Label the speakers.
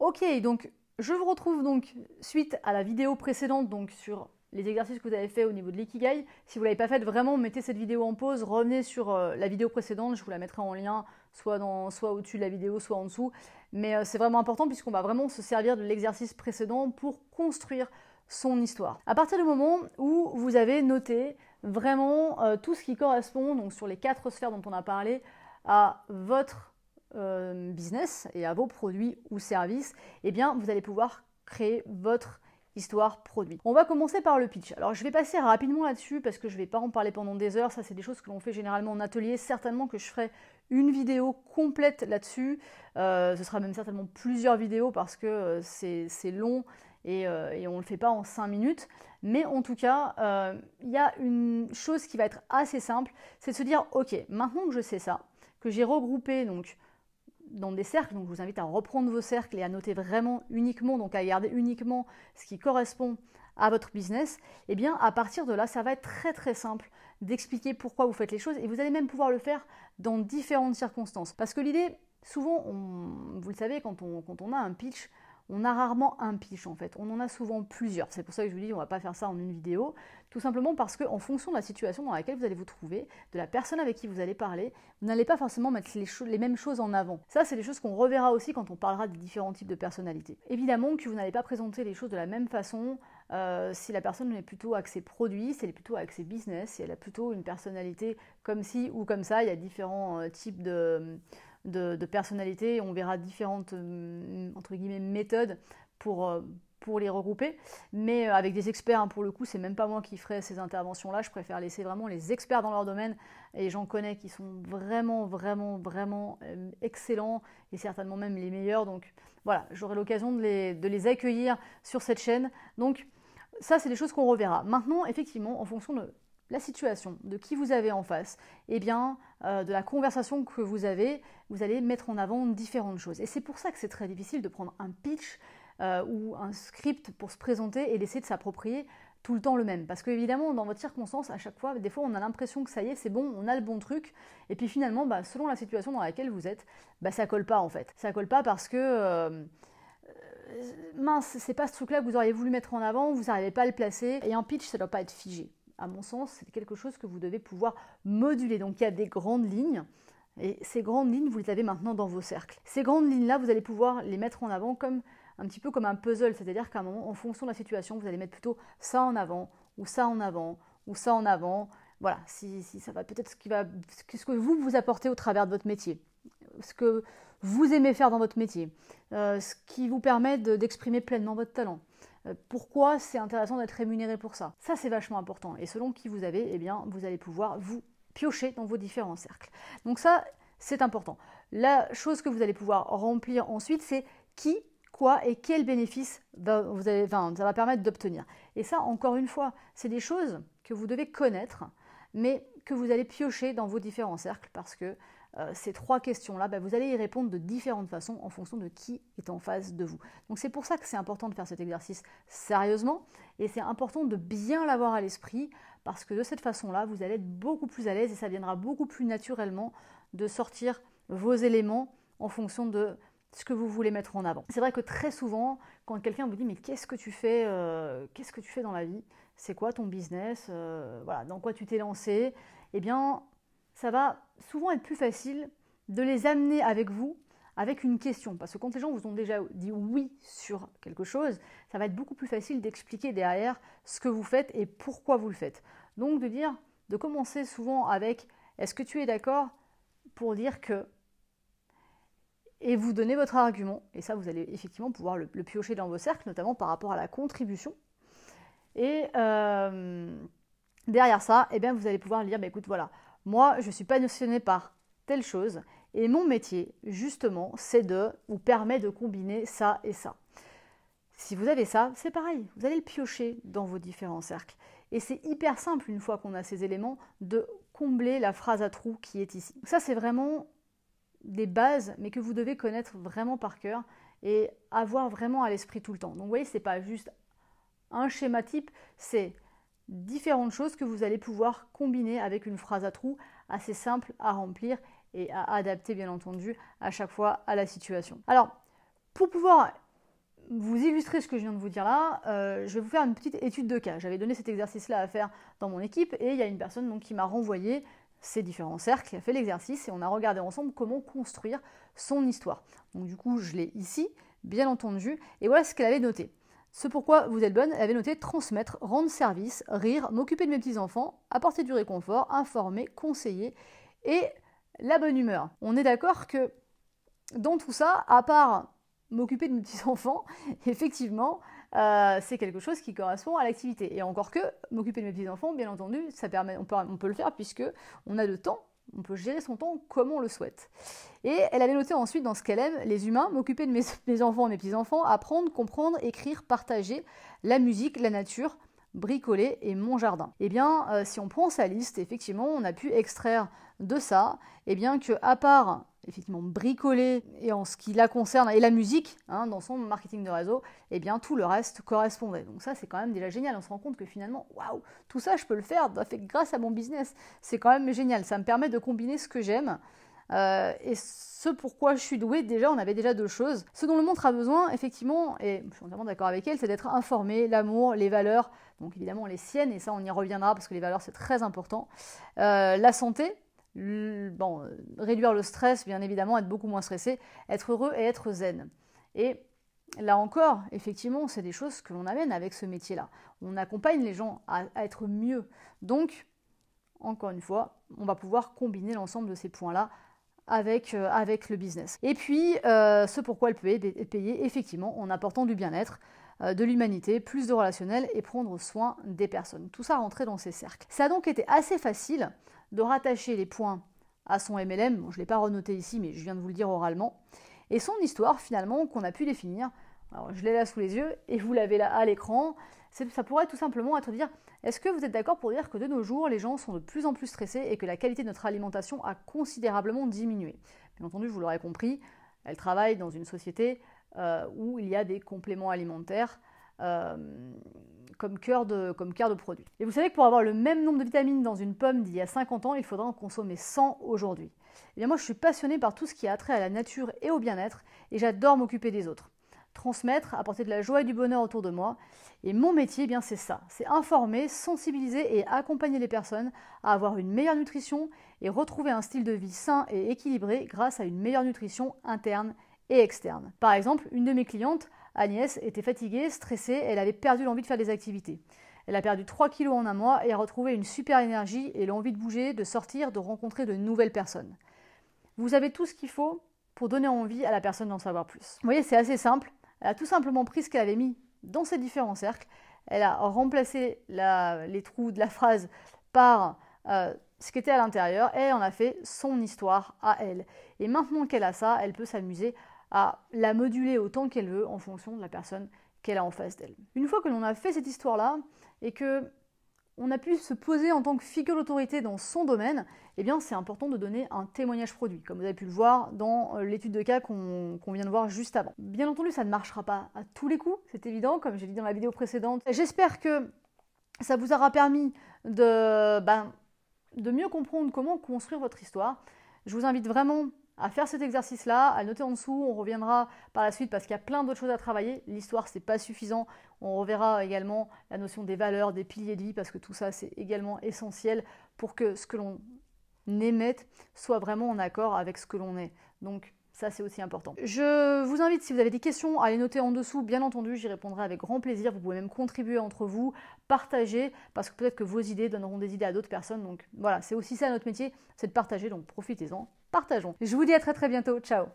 Speaker 1: Ok, donc je vous retrouve donc suite à la vidéo précédente donc sur les exercices que vous avez fait au niveau de l'ikigai. Si vous ne l'avez pas fait, vraiment mettez cette vidéo en pause, revenez sur euh, la vidéo précédente, je vous la mettrai en lien soit, soit au-dessus de la vidéo, soit en dessous. Mais euh, c'est vraiment important puisqu'on va vraiment se servir de l'exercice précédent pour construire son histoire. À partir du moment où vous avez noté vraiment euh, tout ce qui correspond donc sur les quatre sphères dont on a parlé à votre euh, business et à vos produits ou services, eh bien, vous allez pouvoir créer votre histoire produit. On va commencer par le pitch. Alors je vais passer rapidement là-dessus parce que je ne vais pas en parler pendant des heures, ça c'est des choses que l'on fait généralement en atelier, certainement que je ferai une vidéo complète là-dessus, euh, ce sera même certainement plusieurs vidéos parce que euh, c'est long et, on ne le fait pas en cinq minutes. Mais en tout cas, il y a une chose qui va être assez simple, c'est de se dire, ok, maintenant que je sais ça, que j'ai regroupé donc dans des cercles. Donc je vous invite à reprendre vos cercles et à noter vraiment uniquement, donc à garder uniquement ce qui correspond à votre business, et eh bien à partir de là, ça va être très très simple d'expliquer pourquoi vous faites les choses et vous allez même pouvoir le faire dans différentes circonstances. Parce que l'idée, souvent, vous le savez, quand on a un pitch, on a rarement un pitch en fait, on en a souvent plusieurs. C'est pour ça que je vous dis, on va pas faire ça en une vidéo, tout simplement parce qu'en fonction de la situation dans laquelle vous allez vous trouver, de la personne avec qui vous allez parler, vous n'allez pas forcément mettre les, mêmes choses en avant. Ça, c'est des choses qu'on reverra aussi quand on parlera des différents types de personnalités. Évidemment que vous n'allez pas présenter les choses de la même façon. Euh, si la personne est plutôt axée produit, si elle est plutôt axée business, si elle a plutôt une personnalité comme ci ou comme ça, il y a différents euh, types de, de, personnalités. On verra différentes euh, entre guillemets méthodes pour, euh, pour les regrouper, mais euh, avec des experts, hein, pour le coup, c'est même pas moi qui ferai ces interventions-là, je préfère laisser vraiment les experts dans leur domaine, et j'en connais qui sont vraiment, vraiment, vraiment excellents, et certainement même les meilleurs, donc voilà, j'aurai l'occasion de les, accueillir sur cette chaîne, donc ça, c'est des choses qu'on reverra. Maintenant, effectivement, en fonction de la situation, de qui vous avez en face, et eh bien euh, de la conversation que vous avez, vous allez mettre en avant différentes choses. Et c'est pour ça que c'est très difficile de prendre un pitch euh, ou un script pour se présenter et d'essayer de s'approprier tout le temps le même. Parce que évidemment, dans votre circonstance, à chaque fois, des fois, on a l'impression que ça y est, c'est bon, on a le bon truc. Et puis finalement, bah, selon la situation dans laquelle vous êtes, bah, ça colle pas en fait. Ça colle pas parce que... Euh, mince, c'est pas ce truc-là que vous auriez voulu mettre en avant, vous n'arrivez pas à le placer. Et un pitch, ça doit pas être figé à mon sens, c'est quelque chose que vous devez pouvoir moduler. Donc il y a des grandes lignes. Et ces grandes lignes, vous les avez maintenant dans vos cercles. Ces grandes lignes-là, vous allez pouvoir les mettre en avant comme un petit peu comme un puzzle, c'est-à-dire qu'à un moment, en fonction de la situation, vous allez mettre plutôt ça en avant, ou ça en avant, ou ça en avant. Voilà, si, ça va peut-être ce, qui va, ce que vous vous apportez au travers de votre métier, ce que vous aimez faire dans votre métier, euh, ce qui vous permet d'exprimer pleinement votre talent. Euh, pourquoi c'est intéressant d'être rémunéré pour ça. Ça, c'est vachement important. Et selon qui vous avez, eh bien, vous allez pouvoir vous piocher dans vos différents cercles. Donc ça, c'est important. La chose que vous allez pouvoir remplir ensuite, c'est qui, quoi et quel bénéfice vous allez, enfin, ça va permettre d'obtenir. Et ça, encore une fois, c'est des choses que vous devez connaître, mais que vous allez piocher dans vos différents cercles parce que euh, ces trois questions-là, bah, vous allez y répondre de différentes façons en fonction de qui est en face de vous. Donc c'est pour ça que c'est important de faire cet exercice sérieusement et c'est important de bien l'avoir à l'esprit parce que de cette façon-là, vous allez être beaucoup plus à l'aise et ça viendra beaucoup plus naturellement de sortir vos éléments en fonction de ce que vous voulez mettre en avant. C'est vrai que très souvent, quand quelqu'un vous dit mais qu'est-ce que tu fais, euh, qu'est-ce que tu fais dans la vie, c'est quoi ton business, euh, voilà, dans quoi tu t'es lancé, eh bien ça va souvent être plus facile de les amener avec vous avec une question. Parce que quand les gens vous ont déjà dit oui sur quelque chose, ça va être beaucoup plus facile d'expliquer derrière ce que vous faites et pourquoi vous le faites. Donc de dire, de commencer souvent avec est-ce que tu es d'accord pour dire que et vous donnez votre argument. Et ça, vous allez effectivement pouvoir le, piocher dans vos cercles, notamment par rapport à la contribution. Et euh, derrière ça, eh bien, vous allez pouvoir dire bah, « mais écoute, voilà, moi, je suis pas passionnée par telle chose et mon métier, justement, c'est de vous permet de combiner ça et ça. Si vous avez ça, c'est pareil, vous allez le piocher dans vos différents cercles. Et c'est hyper simple, une fois qu'on a ces éléments, de combler la phrase à trous qui est ici. Ça, c'est vraiment des bases, mais que vous devez connaître vraiment par cœur et avoir vraiment à l'esprit tout le temps. Donc, vous voyez, c'est pas juste un schéma type, c'est différentes choses que vous allez pouvoir combiner avec une phrase à trous assez simple à remplir et à adapter bien entendu à chaque fois à la situation. Alors, pour pouvoir vous illustrer ce que je viens de vous dire là, euh, je vais vous faire une petite étude de cas. J'avais donné cet exercice-là à faire dans mon équipe et il y a une personne donc, qui m'a renvoyé ces différents cercles, qui a fait l'exercice et on a regardé ensemble comment construire son histoire. Donc du coup, je l'ai ici, bien entendu, et voilà ce qu'elle avait noté. Ce pourquoi vous êtes bonne, elle avait noté transmettre, rendre service, rire, m'occuper de mes petits-enfants, apporter du réconfort, informer, conseiller et la bonne humeur. On est d'accord que dans tout ça, à part m'occuper de mes petits-enfants, effectivement, euh, c'est quelque chose qui correspond à l'activité. Et encore que m'occuper de mes petits-enfants, bien entendu, ça permet, on peut, on peut le faire puisque on a le temps on peut gérer son temps comme on le souhaite. Et elle avait noté ensuite dans ce qu'elle aime, les humains, m'occuper de mes, enfants et mes petits-enfants, apprendre, comprendre, écrire, partager, la musique, la nature, bricoler et mon jardin. Eh bien, euh, si on prend sa liste, effectivement, on a pu extraire de ça, eh bien que à part effectivement bricoler et en ce qui la concerne, et la musique hein, dans son marketing de réseau, et eh bien tout le reste correspondait. Donc ça c'est quand même déjà génial, on se rend compte que finalement, waouh, tout ça je peux le faire bah, grâce à mon business. C'est quand même génial, ça me permet de combiner ce que j'aime. Euh, et ce pourquoi je suis douée, déjà, on avait déjà deux choses. Ce dont le monde a besoin, effectivement, et je suis totalement d'accord avec elle, c'est d'être informé, l'amour, les valeurs, donc évidemment les siennes, et ça on y reviendra parce que les valeurs c'est très important, euh, la santé, euh, réduire le stress, bien évidemment, être beaucoup moins stressé, être heureux et être zen. Et là encore, effectivement, c'est des choses que l'on amène avec ce métier-là. On accompagne les gens à, être mieux. Donc, encore une fois, on va pouvoir combiner l'ensemble de ces points-là avec, euh, avec le business. Et puis, euh, ce pourquoi elle peut payer, effectivement, en apportant du bien-être, euh, de l'humanité, plus de relationnel et prendre soin des personnes. Tout ça rentrait dans ces cercles. Ça a donc été assez facile de rattacher les points à son MLM, je ne l'ai pas renoté ici, mais je viens de vous le dire oralement, et son histoire finalement qu'on a pu définir. je l'ai là sous les yeux et vous l'avez là à l'écran. Ça pourrait tout simplement être dire est-ce que vous êtes d'accord pour dire que de nos jours, les gens sont de plus en plus stressés et que la qualité de notre alimentation a considérablement diminué Bien entendu, vous l'aurez compris, elle travaille dans une société euh, où il y a des compléments alimentaires euh, comme, cœur de, comme de produit. Et vous savez que pour avoir le même nombre de vitamines dans une pomme d'il y a 50 ans, il faudra en consommer 100 aujourd'hui. Et eh bien moi, je suis passionnée par tout ce qui a trait à la nature et au bien-être, et j'adore m'occuper des autres transmettre, apporter de la joie et du bonheur autour de moi. Et mon métier, eh bien c'est ça, c'est informer, sensibiliser et accompagner les personnes à avoir une meilleure nutrition et retrouver un style de vie sain et équilibré grâce à une meilleure nutrition interne et externe. Par exemple, une de mes clientes Agnès était fatiguée, stressée, elle avait perdu l'envie de faire des activités. Elle a perdu 3 kilos en un mois et a retrouvé une super énergie et l'envie de bouger, de sortir, de rencontrer de nouvelles personnes. Vous avez tout ce qu'il faut pour donner envie à la personne d'en savoir plus. Vous voyez, c'est assez simple. Elle a tout simplement pris ce qu'elle avait mis dans ses différents cercles. Elle a remplacé les trous de la phrase par euh, ce qui était à l'intérieur et elle en a fait son histoire à elle. Et maintenant qu'elle a ça, elle peut s'amuser à la moduler autant qu'elle veut en fonction de la personne qu'elle a en face d'elle. Une fois que l'on a fait cette histoire-là et que on a pu se poser en tant que figure d'autorité dans son domaine, eh bien c'est important de donner un témoignage produit, comme vous avez pu le voir dans euh, l'étude de cas qu'on vient de voir juste avant. Bien entendu, ça ne marchera pas à tous les coups, c'est évident, comme j'ai dit dans la vidéo précédente. J'espère que ça vous aura permis de, ben, de mieux comprendre comment construire votre histoire. Je vous invite vraiment à faire cet exercice-là, à noter en dessous. On reviendra par la suite parce qu'il y a plein d'autres choses à travailler. L'histoire, ce n'est pas suffisant. On reverra également la notion des valeurs, des piliers de vie, parce que tout ça, c'est également essentiel pour que ce que l'on émette soit vraiment en accord avec ce que l'on est. Donc, ça, c'est aussi important. Je vous invite, si vous avez des questions, à les noter en dessous. Bien entendu, j'y répondrai avec grand plaisir. Vous pouvez même contribuer entre vous, partager, parce que peut-être que vos idées donneront des idées à d'autres personnes. Donc voilà, c'est aussi ça notre métier, c'est de partager. Donc profitez-en partageons. Je vous dis à très très bientôt. Ciao